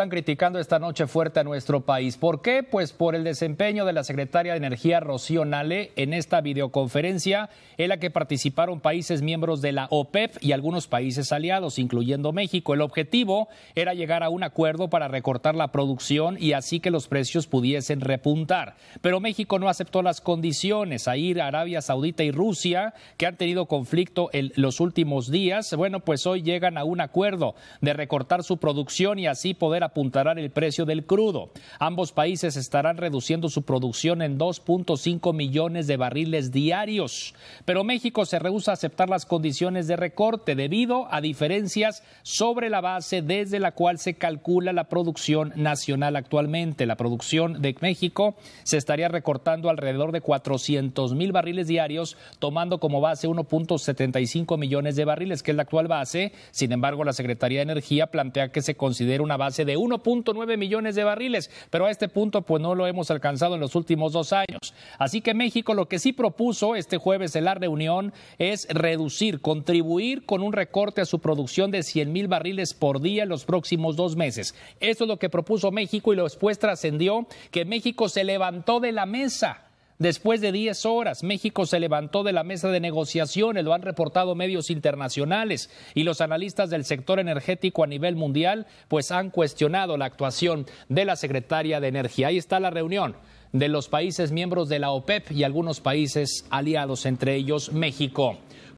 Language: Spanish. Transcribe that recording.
Están criticando esta noche fuerte a nuestro país. ¿Por qué? Pues por el desempeño de la secretaria de Energía Rocío Nale en esta videoconferencia en la que participaron países miembros de la OPEP y algunos países aliados, incluyendo México. El objetivo era llegar a un acuerdo para recortar la producción y así que los precios pudiesen repuntar. Pero México no aceptó las condiciones. Ahí Arabia Saudita y Rusia, que han tenido conflicto en los últimos días, bueno, pues hoy llegan a un acuerdo de recortar su producción y así poder apuntarán el precio del crudo. Ambos países estarán reduciendo su producción en 2.5 millones de barriles diarios, pero México se rehúsa a aceptar las condiciones de recorte debido a diferencias sobre la base desde la cual se calcula la producción nacional actualmente. La producción de México se estaría recortando alrededor de 400 mil barriles diarios, tomando como base 1.75 millones de barriles, que es la actual base. Sin embargo, la Secretaría de Energía plantea que se considere una base de 1.9 millones de barriles, pero a este punto pues no lo hemos alcanzado en los últimos dos años. Así que México lo que sí propuso este jueves en la reunión es reducir, contribuir con un recorte a su producción de 100 mil barriles por día en los próximos dos meses. Eso es lo que propuso México y lo después trascendió que México se levantó de la mesa Después de 10 horas, México se levantó de la mesa de negociaciones, lo han reportado medios internacionales y los analistas del sector energético a nivel mundial, pues han cuestionado la actuación de la secretaria de Energía. Ahí está la reunión de los países miembros de la OPEP y algunos países aliados, entre ellos México.